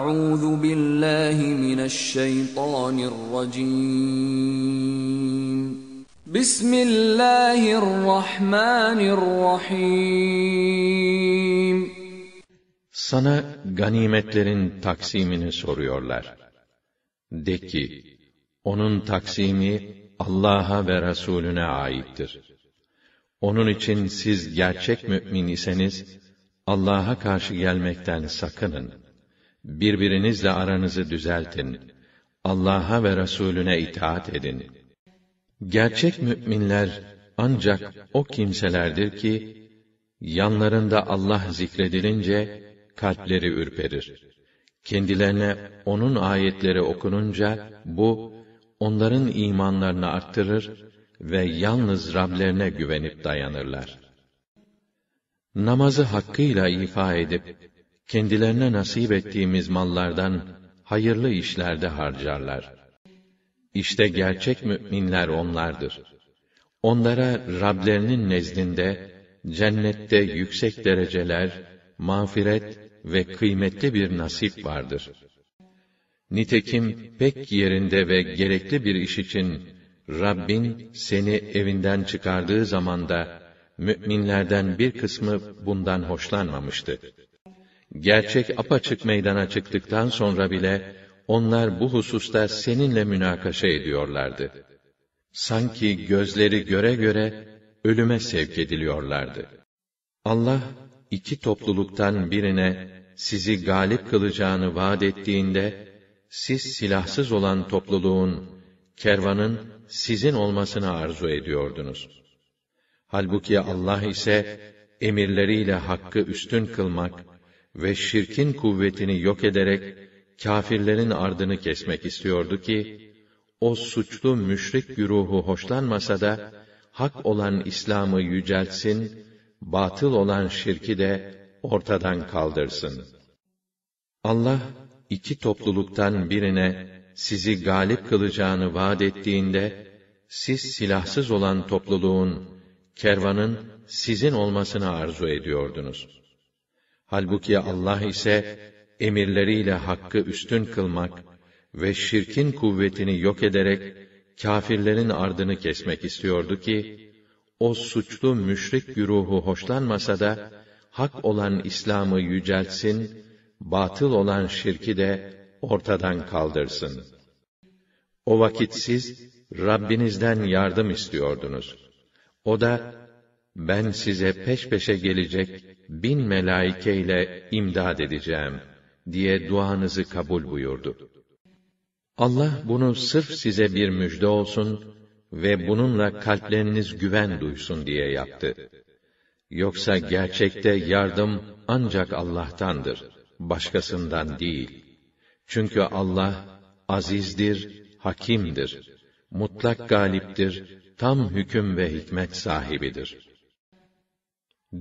Euzu billahi mineşşeytanirracim. Bismillahirrahmanirrahim. Sana ganimetlerin taksimini soruyorlar. De ki, onun taksimi Allah'a ve Resulüne aittir. Onun için siz gerçek mümin iseniz, Allah'a karşı gelmekten sakının.'' birbirinizle aranızı düzeltin. Allah'a ve Resulüne itaat edin. Gerçek müminler ancak o kimselerdir ki yanlarında Allah zikredilince kalpleri ürperir. Kendilerine onun ayetleri okununca bu onların imanlarını arttırır ve yalnız Rablerine güvenip dayanırlar. Namazı hakkıyla ifa edip kendilerine nasip ettiğimiz mallardan hayırlı işlerde harcarlar. İşte gerçek müminler onlardır. Onlara Rablerinin nezdinde cennette yüksek dereceler, mağfiret ve kıymetli bir nasip vardır. Nitekim pek yerinde ve gerekli bir iş için Rabbin seni evinden çıkardığı zamanda müminlerden bir kısmı bundan hoşlanmamıştı gerçek apaçık meydana çıktıktan sonra bile onlar bu hususta seninle münakaşa ediyorlardı. Sanki gözleri göre göre ölüme sevk ediliyorlardı. Allah iki topluluktan birine sizi galip kılacağını vaad ettiğinde siz silahsız olan topluluğun kervanın sizin olmasını arzu ediyordunuz. Halbuki Allah ise emirleriyle hakkı üstün kılmak ve şirkin kuvvetini yok ederek kâfirlerin ardını kesmek istiyordu ki o suçlu müşrik güruhu hoşlanmasa da hak olan İslam'ı yüceltsin, batıl olan şirki de ortadan kaldırsın. Allah iki topluluktan birine sizi galip kılacağını vaad ettiğinde siz silahsız olan topluluğun kervanın sizin olmasını arzu ediyordunuz. Halbuki Allah ise emirleriyle hakkı üstün kılmak ve şirkin kuvvetini yok ederek kâfirlerin ardını kesmek istiyordu ki o suçlu müşrik güruhu hoşlanmasa da hak olan İslam'ı yüceltsin, batıl olan şirki de ortadan kaldırsın. O vakit siz Rabbinizden yardım istiyordunuz. O da ben size peş peşe gelecek bin melaike ile imdad edeceğim diye duanızı kabul buyurdu. Allah bunu sırf size bir müjde olsun ve bununla kalpleriniz güven duysun diye yaptı. Yoksa gerçekte yardım ancak Allah'tandır, başkasından değil. Çünkü Allah azizdir, hakimdir, mutlak galiptir, tam hüküm ve hikmet sahibidir.''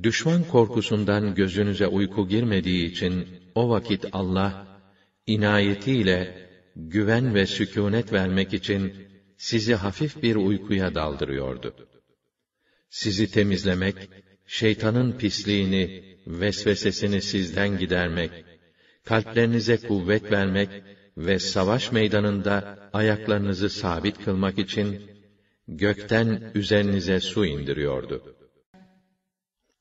Düşman korkusundan gözünüze uyku girmediği için o vakit Allah inayetiyle güven ve sükûnet vermek için sizi hafif bir uykuya daldırıyordu. Sizi temizlemek, şeytanın pisliğini, vesvesesini sizden gidermek, kalplerinize kuvvet vermek ve savaş meydanında ayaklarınızı sabit kılmak için gökten üzerinize su indiriyordu.''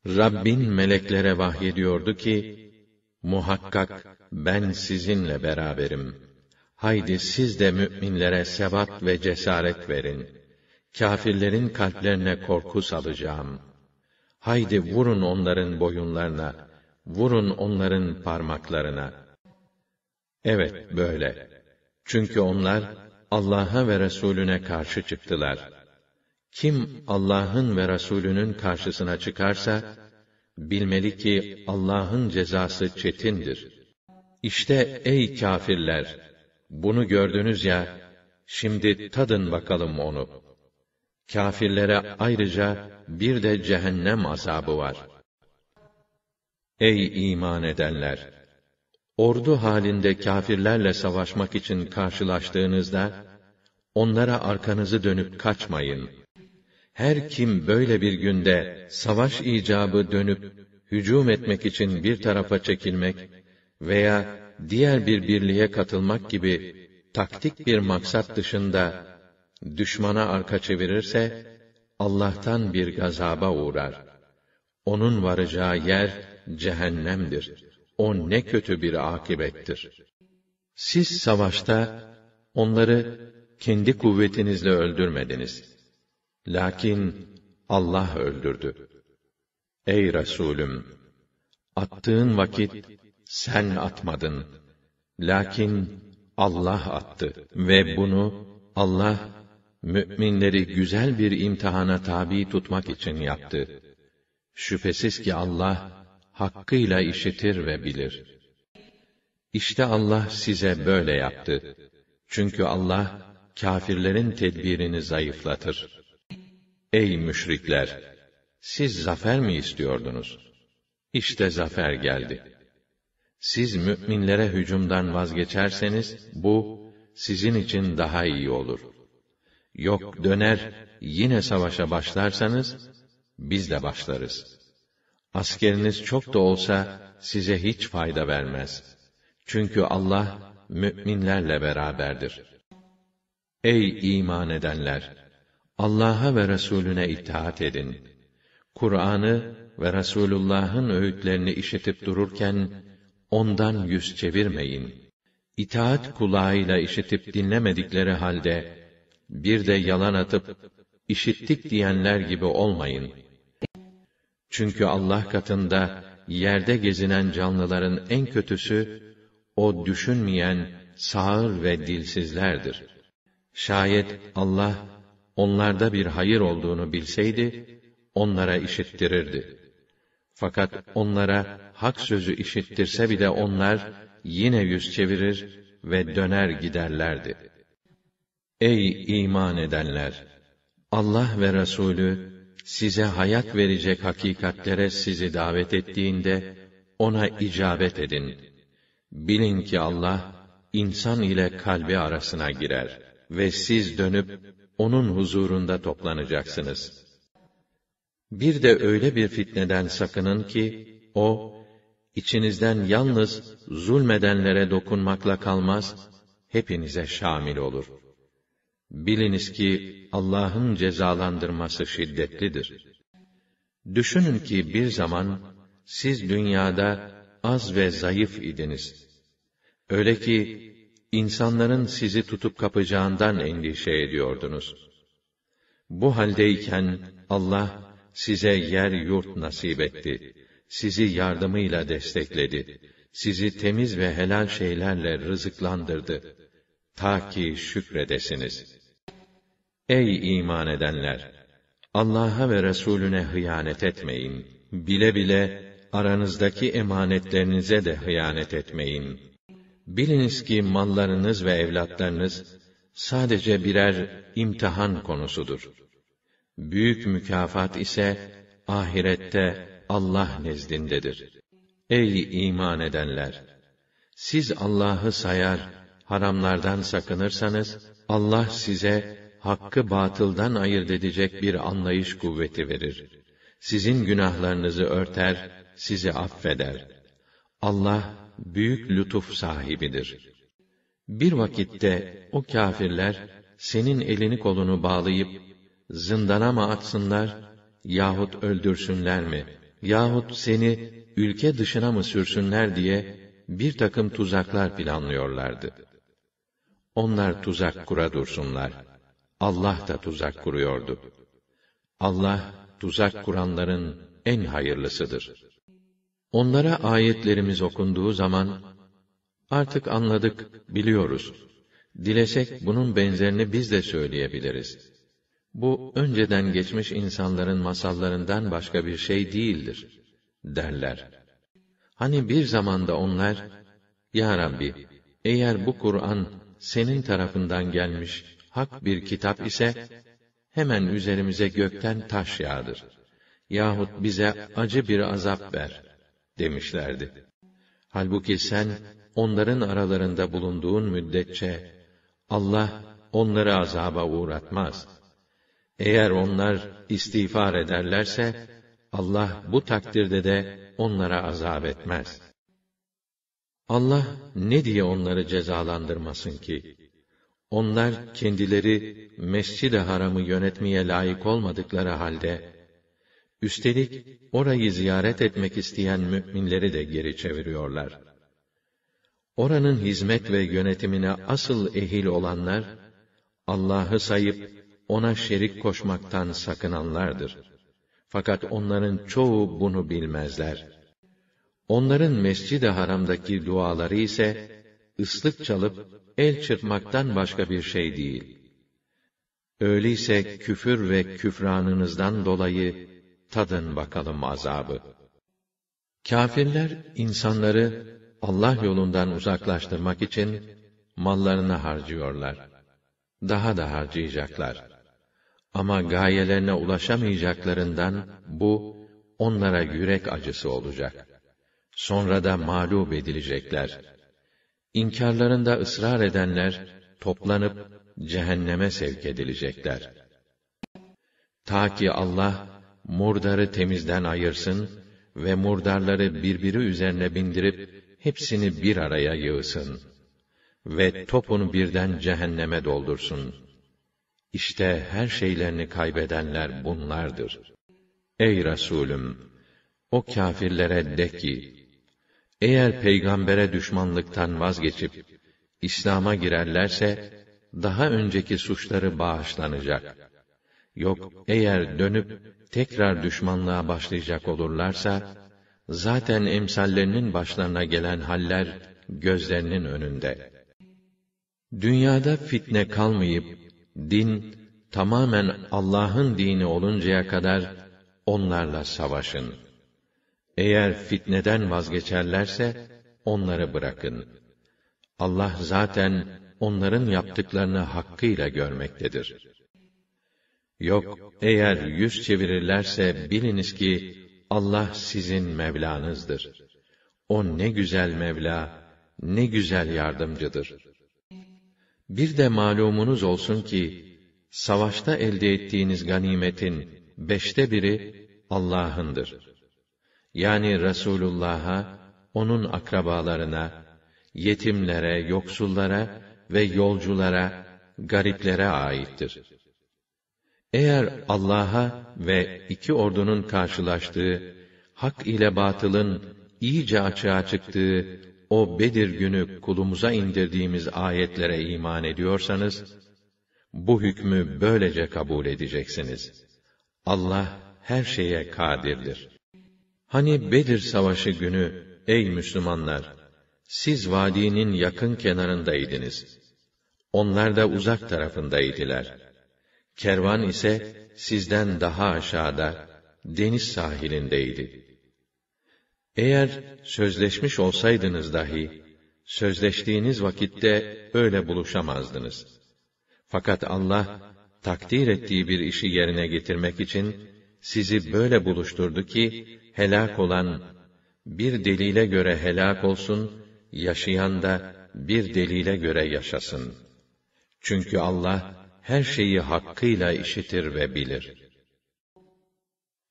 Rabbin meleklere vahyediyordu ki, muhakkak ben sizinle beraberim. Haydi siz de müminlere sebat ve cesaret verin. Kafirlerin kalplerine korku salacağım. Haydi vurun onların boyunlarına, vurun onların parmaklarına. Evet, böyle. Çünkü onlar Allah'a ve Resulüne karşı çıktılar. Kim Allah'ın ve Resulünün karşısına çıkarsa, bilmeli ki Allah'ın cezası çetindir. İşte ey kâfirler! Bunu gördünüz ya, şimdi tadın bakalım onu. Kâfirlere ayrıca bir de cehennem azabı var. Ey iman edenler! Ordu halinde kâfirlerle savaşmak için karşılaştığınızda, onlara arkanızı dönüp kaçmayın.'' her kim böyle bir günde savaş icabı dönüp hücum etmek için bir tarafa çekilmek veya diğer bir birliğe katılmak gibi taktik bir maksat dışında düşmana arka çevirirse Allah'tan bir gazaba uğrar. Onun varacağı yer cehennemdir. O ne kötü bir akibettir. Siz savaşta onları kendi kuvvetinizle öldürmediniz.'' Lakin Allah öldürdü. Ey Resulüm! Attığın vakit sen atmadın. Lakin Allah attı ve bunu Allah müminleri güzel bir imtihana tabi tutmak için yaptı. Şüphesiz ki Allah hakkıyla işitir ve bilir. İşte Allah size böyle yaptı. Çünkü Allah kâfirlerin tedbirini zayıflatır. Ey müşrikler! Siz zafer mi istiyordunuz? İşte zafer geldi. Siz müminlere hücumdan vazgeçerseniz, bu, sizin için daha iyi olur. Yok döner, yine savaşa başlarsanız, biz de başlarız. Askeriniz çok da olsa, size hiç fayda vermez. Çünkü Allah, müminlerle beraberdir. Ey iman edenler! Allah'a ve Resulüne itaat edin. Kur'an'ı ve Resulullah'ın öğütlerini işitip dururken ondan yüz çevirmeyin. İtaat kulağıyla işitip dinlemedikleri halde bir de yalan atıp işittik diyenler gibi olmayın. Çünkü Allah katında yerde gezinen canlıların en kötüsü o düşünmeyen sağır ve dilsizlerdir. Şayet Allah onlarda bir hayır olduğunu bilseydi, onlara işittirirdi. Fakat onlara hak sözü işittirse bir de onlar yine yüz çevirir ve döner giderlerdi. Ey iman edenler! Allah ve Resulü size hayat verecek hakikatlere sizi davet ettiğinde ona icabet edin. Bilin ki Allah insan ile kalbi arasına girer ve siz dönüp onun huzurunda toplanacaksınız. Bir de öyle bir fitneden sakının ki, o, içinizden yalnız zulmedenlere dokunmakla kalmaz, hepinize şamil olur. Biliniz ki Allah'ın cezalandırması şiddetlidir. Düşünün ki bir zaman siz dünyada az ve zayıf idiniz. Öyle ki insanların sizi tutup kapacağından endişe ediyordunuz. Bu haldeyken Allah size yer yurt nasip etti. Sizi yardımıyla destekledi. Sizi temiz ve helal şeylerle rızıklandırdı. Ta ki şükredesiniz. Ey iman edenler! Allah'a ve Resulüne hıyanet etmeyin. Bile bile aranızdaki emanetlerinize de hıyanet etmeyin.'' Biliniz ki mallarınız ve evlatlarınız sadece birer imtihan konusudur. Büyük mükafat ise ahirette Allah nezdindedir. Ey iman edenler! Siz Allah'ı sayar, haramlardan sakınırsanız, Allah size hakkı batıldan ayırt edecek bir anlayış kuvveti verir. Sizin günahlarınızı örter, sizi affeder. Allah büyük lütuf sahibidir. Bir vakitte o kâfirler senin elini kolunu bağlayıp zindana mı atsınlar yahut öldürsünler mi yahut seni ülke dışına mı sürsünler diye bir takım tuzaklar planlıyorlardı. Onlar tuzak kura dursunlar. Allah da tuzak kuruyordu. Allah tuzak kuranların en hayırlısıdır. Onlara ayetlerimiz okunduğu zaman, artık anladık, biliyoruz. Dilesek bunun benzerini biz de söyleyebiliriz. Bu, önceden geçmiş insanların masallarından başka bir şey değildir, derler. Hani bir zamanda onlar, Ya Rabbi, eğer bu Kur'an, senin tarafından gelmiş, hak bir kitap ise, hemen üzerimize gökten taş yağdır. Yahut bize acı bir azap ver.'' demişlerdi. Halbuki sen onların aralarında bulunduğun müddetçe Allah onları azaba uğratmaz. Eğer onlar istiğfar ederlerse Allah bu takdirde de onlara azap etmez. Allah ne diye onları cezalandırmasın ki? Onlar kendileri Mescid-i Haram'ı yönetmeye layık olmadıkları halde Üstelik orayı ziyaret etmek isteyen müminleri de geri çeviriyorlar. Oranın hizmet ve yönetimine asıl ehil olanlar Allah'ı sayıp ona şerik koşmaktan sakınanlardır. Fakat onların çoğu bunu bilmezler. Onların mescid-i haramdaki duaları ise ıslık çalıp el çırpmaktan başka bir şey değil. Öyleyse küfür ve küfranınızdan dolayı tadın bakalım azabı. Kafirler insanları Allah yolundan uzaklaştırmak için mallarını harcıyorlar. Daha da harcayacaklar. Ama gayelerine ulaşamayacaklarından bu onlara yürek acısı olacak. Sonra da mağlup edilecekler. İnkarlarında ısrar edenler toplanıp cehenneme sevk edilecekler. Ta ki Allah murdarı temizden ayırsın ve murdarları birbiri üzerine bindirip hepsini bir araya yığsın ve topunu birden cehenneme doldursun. İşte her şeylerini kaybedenler bunlardır. Ey Resulüm, o kâfirlere de ki: Eğer peygambere düşmanlıktan vazgeçip İslam'a girerlerse daha önceki suçları bağışlanacak. Yok eğer dönüp tekrar düşmanlığa başlayacak olurlarsa, zaten emsallerinin başlarına gelen haller, gözlerinin önünde. Dünyada fitne kalmayıp, din, tamamen Allah'ın dini oluncaya kadar, onlarla savaşın. Eğer fitneden vazgeçerlerse, onları bırakın. Allah zaten onların yaptıklarını hakkıyla görmektedir. Yok, eğer yüz çevirirlerse biliniz ki, Allah sizin Mevlanızdır. O ne güzel Mevla, ne güzel yardımcıdır. Bir de malumunuz olsun ki, savaşta elde ettiğiniz ganimetin beşte biri Allah'ındır. Yani Resulullah'a, onun akrabalarına, yetimlere, yoksullara ve yolculara, gariplere aittir.'' Eğer Allah'a ve iki ordunun karşılaştığı, hak ile batılın iyice açığa çıktığı o Bedir günü kulumuza indirdiğimiz ayetlere iman ediyorsanız, bu hükmü böylece kabul edeceksiniz. Allah her şeye kadirdir. Hani Bedir savaşı günü, ey Müslümanlar, siz vadinin yakın kenarındaydınız. Onlar da uzak tarafındaydılar.'' Kervan ise sizden daha aşağıda, deniz sahilindeydi. Eğer sözleşmiş olsaydınız dahi, sözleştiğiniz vakitte öyle buluşamazdınız. Fakat Allah, takdir ettiği bir işi yerine getirmek için, sizi böyle buluşturdu ki, helak olan, bir delile göre helak olsun, yaşayan da bir delile göre yaşasın. Çünkü Allah, her şeyi hakkıyla işitir ve bilir.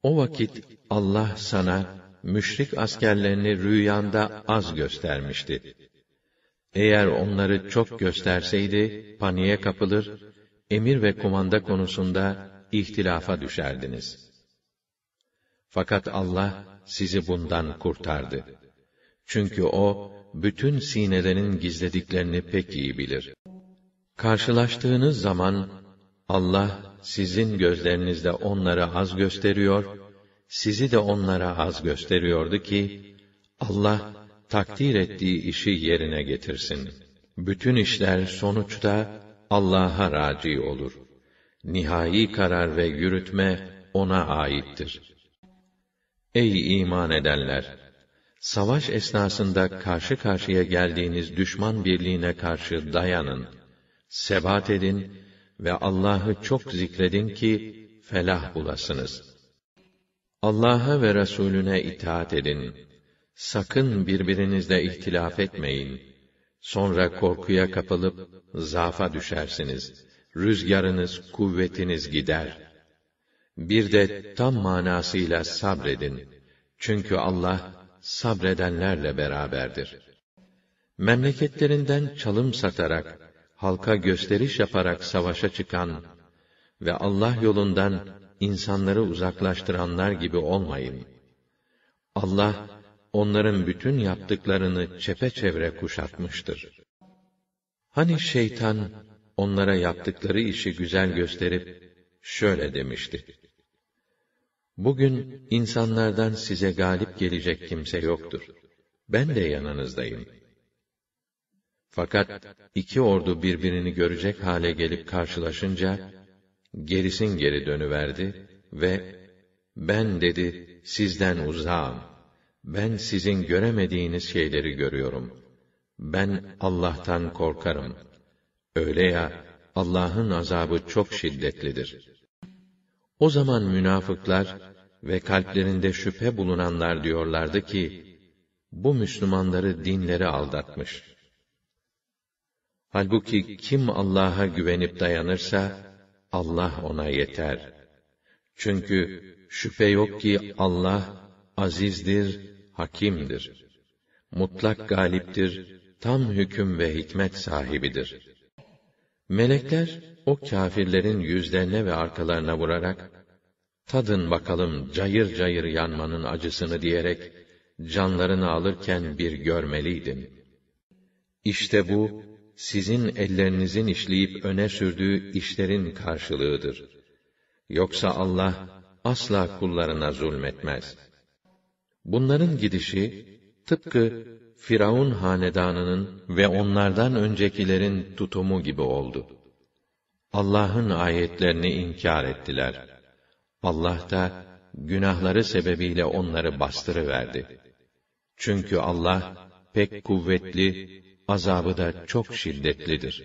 O vakit Allah sana müşrik askerlerini rüyanda az göstermişti. Eğer onları çok gösterseydi paniğe kapılır, emir ve kumanda konusunda ihtilafa düşerdiniz. Fakat Allah sizi bundan kurtardı. Çünkü o bütün sinelerin gizlediklerini pek iyi bilir. Karşılaştığınız zaman Allah sizin gözlerinizde onları az gösteriyor, sizi de onlara az gösteriyordu ki Allah takdir ettiği işi yerine getirsin. Bütün işler sonuçta Allah'a raci olur. Nihai karar ve yürütme ona aittir. Ey iman edenler! Savaş esnasında karşı karşıya geldiğiniz düşman birliğine karşı dayanın sebat edin ve Allah'ı çok zikredin ki felah bulasınız. Allah'a ve Resulüne itaat edin. Sakın birbirinizle ihtilaf etmeyin. Sonra korkuya kapılıp zafa düşersiniz. Rüzgarınız, kuvvetiniz gider. Bir de tam manasıyla sabredin. Çünkü Allah sabredenlerle beraberdir. Memleketlerinden çalım satarak halka gösteriş yaparak savaşa çıkan ve Allah yolundan insanları uzaklaştıranlar gibi olmayın. Allah onların bütün yaptıklarını çepeçevre kuşatmıştır. Hani şeytan onlara yaptıkları işi güzel gösterip şöyle demişti: Bugün insanlardan size galip gelecek kimse yoktur. Ben de yanınızdayım.'' Fakat iki ordu birbirini görecek hale gelip karşılaşınca, gerisin geri dönüverdi ve ben dedi sizden uzağım. Ben sizin göremediğiniz şeyleri görüyorum. Ben Allah'tan korkarım. Öyle ya Allah'ın azabı çok şiddetlidir. O zaman münafıklar ve kalplerinde şüphe bulunanlar diyorlardı ki bu Müslümanları dinleri aldatmış.'' Halbuki kim Allah'a güvenip dayanırsa, Allah ona yeter. Çünkü şüphe yok ki Allah, azizdir, hakimdir. Mutlak galiptir, tam hüküm ve hikmet sahibidir. Melekler, o kâfirlerin yüzlerine ve arkalarına vurarak, tadın bakalım cayır cayır yanmanın acısını diyerek, canlarını alırken bir görmeliydin. İşte bu, sizin ellerinizin işleyip öne sürdüğü işlerin karşılığıdır. Yoksa Allah asla kullarına zulmetmez. Bunların gidişi tıpkı Firavun hanedanının ve onlardan öncekilerin tutumu gibi oldu. Allah'ın ayetlerini inkar ettiler. Allah da günahları sebebiyle onları bastırıverdi. Çünkü Allah pek kuvvetli azabı da çok şiddetlidir.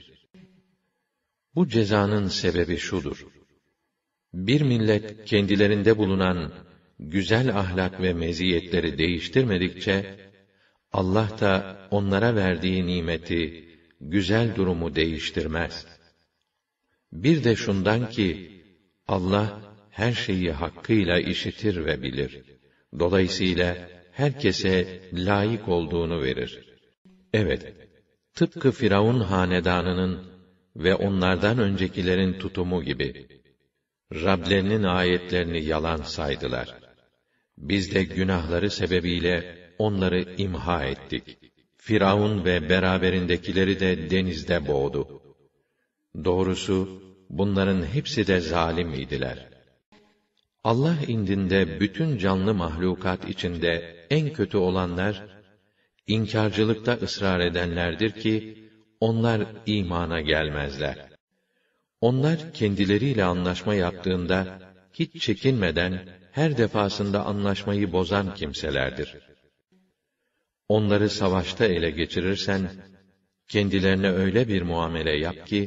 Bu cezanın sebebi şudur. Bir millet kendilerinde bulunan güzel ahlak ve meziyetleri değiştirmedikçe, Allah da onlara verdiği nimeti, güzel durumu değiştirmez. Bir de şundan ki, Allah her şeyi hakkıyla işitir ve bilir. Dolayısıyla herkese layık olduğunu verir. Evet, tıpkı Firavun hanedanının ve onlardan öncekilerin tutumu gibi Rablerinin ayetlerini yalan saydılar. Biz de günahları sebebiyle onları imha ettik. Firavun ve beraberindekileri de denizde boğdu. Doğrusu bunların hepsi de zalim idiler. Allah indinde bütün canlı mahlukat içinde en kötü olanlar inkarcılıkta ısrar edenlerdir ki, onlar imana gelmezler. Onlar kendileriyle anlaşma yaptığında, hiç çekinmeden, her defasında anlaşmayı bozan kimselerdir. Onları savaşta ele geçirirsen, kendilerine öyle bir muamele yap ki,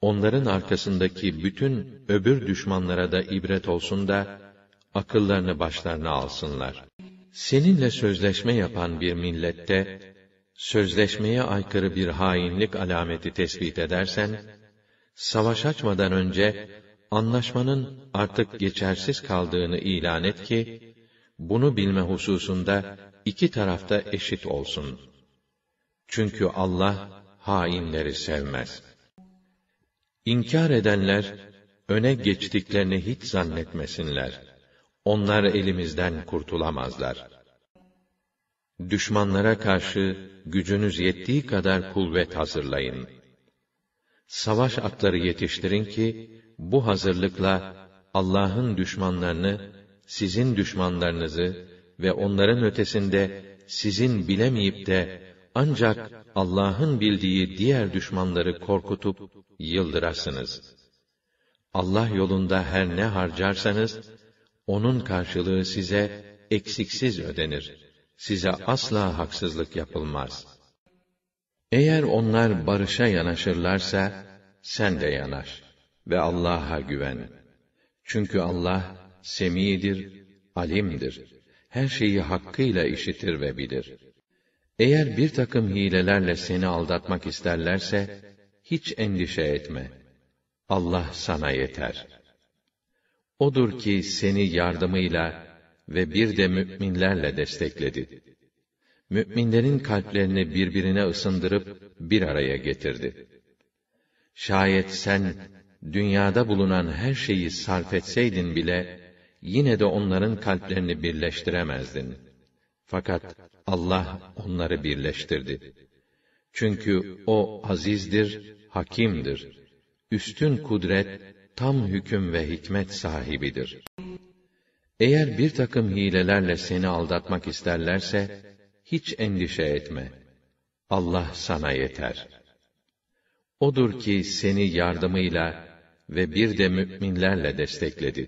onların arkasındaki bütün öbür düşmanlara da ibret olsun da, akıllarını başlarına alsınlar seninle sözleşme yapan bir millette, sözleşmeye aykırı bir hainlik alameti tespit edersen, savaş açmadan önce, anlaşmanın artık geçersiz kaldığını ilan et ki, bunu bilme hususunda iki tarafta eşit olsun. Çünkü Allah, hainleri sevmez. İnkar edenler, öne geçtiklerini hiç zannetmesinler.'' Onlar elimizden kurtulamazlar. Düşmanlara karşı gücünüz yettiği kadar kuvvet hazırlayın. Savaş atları yetiştirin ki bu hazırlıkla Allah'ın düşmanlarını, sizin düşmanlarınızı ve onların ötesinde sizin bilemeyip de ancak Allah'ın bildiği diğer düşmanları korkutup yıldırasınız. Allah yolunda her ne harcarsanız onun karşılığı size eksiksiz ödenir. Size asla haksızlık yapılmaz. Eğer onlar barışa yanaşırlarsa, sen de yanaş ve Allah'a güven. Çünkü Allah semidir, alimdir. Her şeyi hakkıyla işitir ve bilir. Eğer bir takım hilelerle seni aldatmak isterlerse, hiç endişe etme. Allah sana yeter.'' Odur ki seni yardımıyla ve bir de müminlerle destekledi. Müminlerin kalplerini birbirine ısındırıp bir araya getirdi. Şayet sen dünyada bulunan her şeyi sarf etseydin bile yine de onların kalplerini birleştiremezdin. Fakat Allah onları birleştirdi. Çünkü o azizdir, hakimdir. Üstün kudret tam hüküm ve hikmet sahibidir. Eğer bir takım hilelerle seni aldatmak isterlerse, hiç endişe etme. Allah sana yeter. Odur ki seni yardımıyla ve bir de müminlerle destekledi.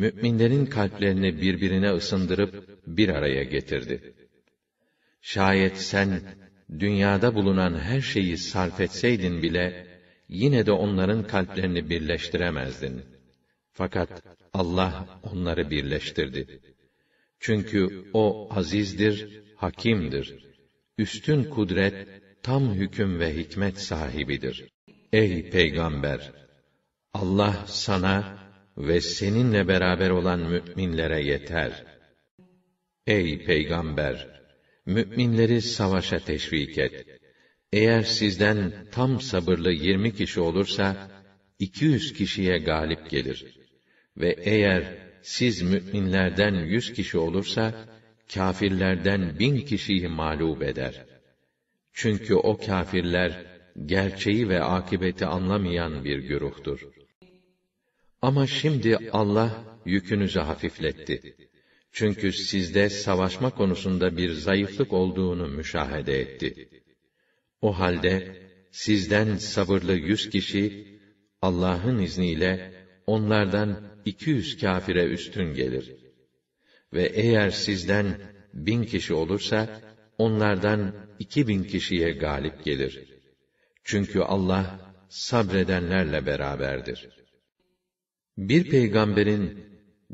Müminlerin kalplerini birbirine ısındırıp bir araya getirdi. Şayet sen dünyada bulunan her şeyi sarf etseydin bile yine de onların kalplerini birleştiremezdin. Fakat Allah onları birleştirdi. Çünkü o azizdir, hakimdir. Üstün kudret, tam hüküm ve hikmet sahibidir. Ey peygamber, Allah sana ve seninle beraber olan müminlere yeter. Ey peygamber, müminleri savaşa teşvik et. Eğer sizden tam sabırlı yirmi kişi olursa, iki yüz kişiye galip gelir. Ve eğer siz müminlerden yüz kişi olursa, kâfirlerden bin kişiyi mağlup eder. Çünkü o kâfirler, gerçeği ve akibeti anlamayan bir güruhtur. Ama şimdi Allah yükünüzü hafifletti. Çünkü sizde savaşma konusunda bir zayıflık olduğunu müşahede etti.'' O halde sizden sabırlı yüz kişi Allah'ın izniyle onlardan iki yüz kafire üstün gelir. Ve eğer sizden bin kişi olursa onlardan iki bin kişiye galip gelir. Çünkü Allah sabredenlerle beraberdir. Bir peygamberin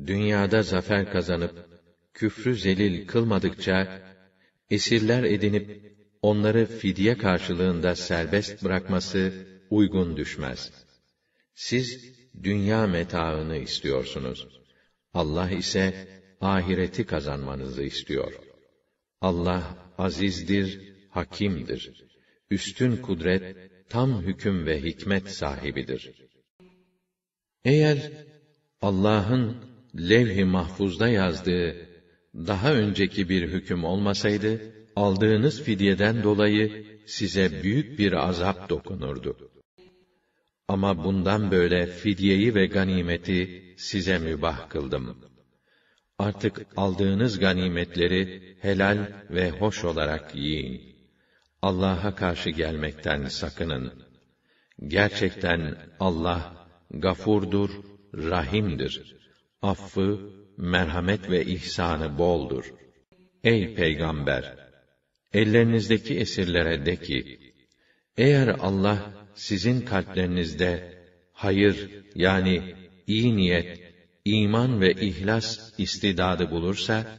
dünyada zafer kazanıp küfrü zelil kılmadıkça esirler edinip onları fidye karşılığında serbest bırakması uygun düşmez. Siz dünya metaını istiyorsunuz. Allah ise ahireti kazanmanızı istiyor. Allah azizdir, hakimdir. Üstün kudret, tam hüküm ve hikmet sahibidir. Eğer Allah'ın levh-i mahfuzda yazdığı daha önceki bir hüküm olmasaydı, aldığınız fidyeden dolayı size büyük bir azap dokunurdu. Ama bundan böyle fidyeyi ve ganimeti size mübah kıldım. Artık aldığınız ganimetleri helal ve hoş olarak yiyin. Allah'a karşı gelmekten sakının. Gerçekten Allah gafurdur, rahimdir. Affı, merhamet ve ihsanı boldur. Ey peygamber, Ellerinizdeki esirlere de ki, eğer Allah sizin kalplerinizde hayır yani iyi niyet, iman ve ihlas istidadı bulursa,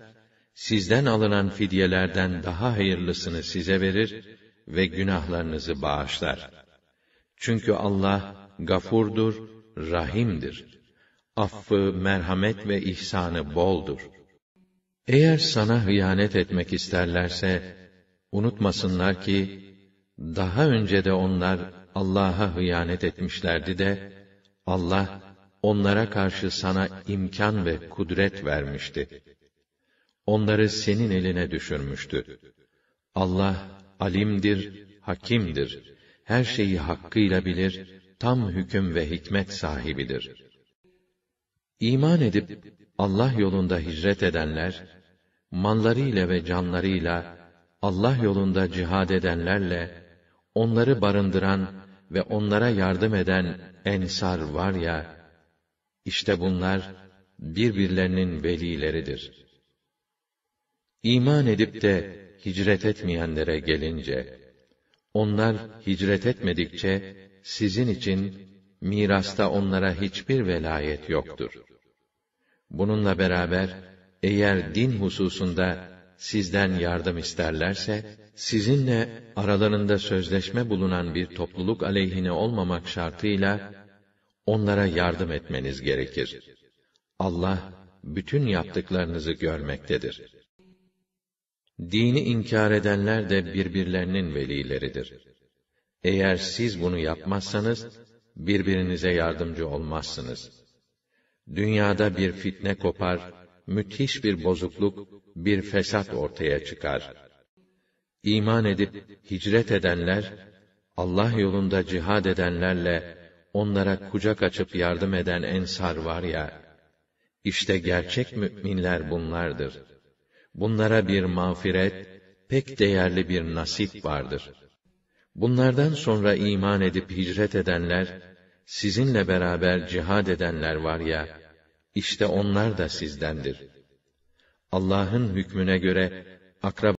sizden alınan fidyelerden daha hayırlısını size verir ve günahlarınızı bağışlar. Çünkü Allah gafurdur, rahimdir. Affı, merhamet ve ihsanı boldur. Eğer sana hıyanet etmek isterlerse, Unutmasınlar ki, daha önce de onlar Allah'a hıyanet etmişlerdi de, Allah, onlara karşı sana imkan ve kudret vermişti. Onları senin eline düşürmüştü. Allah, alimdir, hakimdir. Her şeyi hakkıyla bilir, tam hüküm ve hikmet sahibidir. İman edip, Allah yolunda hicret edenler, mallarıyla ve canlarıyla Allah yolunda cihad edenlerle, onları barındıran ve onlara yardım eden ensar var ya, işte bunlar birbirlerinin velileridir. İman edip de hicret etmeyenlere gelince, onlar hicret etmedikçe sizin için mirasta onlara hiçbir velayet yoktur. Bununla beraber eğer din hususunda sizden yardım isterlerse, sizinle aralarında sözleşme bulunan bir topluluk aleyhine olmamak şartıyla, onlara yardım etmeniz gerekir. Allah, bütün yaptıklarınızı görmektedir. Dini inkar edenler de birbirlerinin velileridir. Eğer siz bunu yapmazsanız, birbirinize yardımcı olmazsınız. Dünyada bir fitne kopar, müthiş bir bozukluk, bir fesat ortaya çıkar. İman edip hicret edenler, Allah yolunda cihad edenlerle onlara kucak açıp yardım eden ensar var ya, işte gerçek müminler bunlardır. Bunlara bir mağfiret, pek değerli bir nasip vardır. Bunlardan sonra iman edip hicret edenler, sizinle beraber cihad edenler var ya, işte onlar da sizdendir. Allah'ın hükmüne göre akraba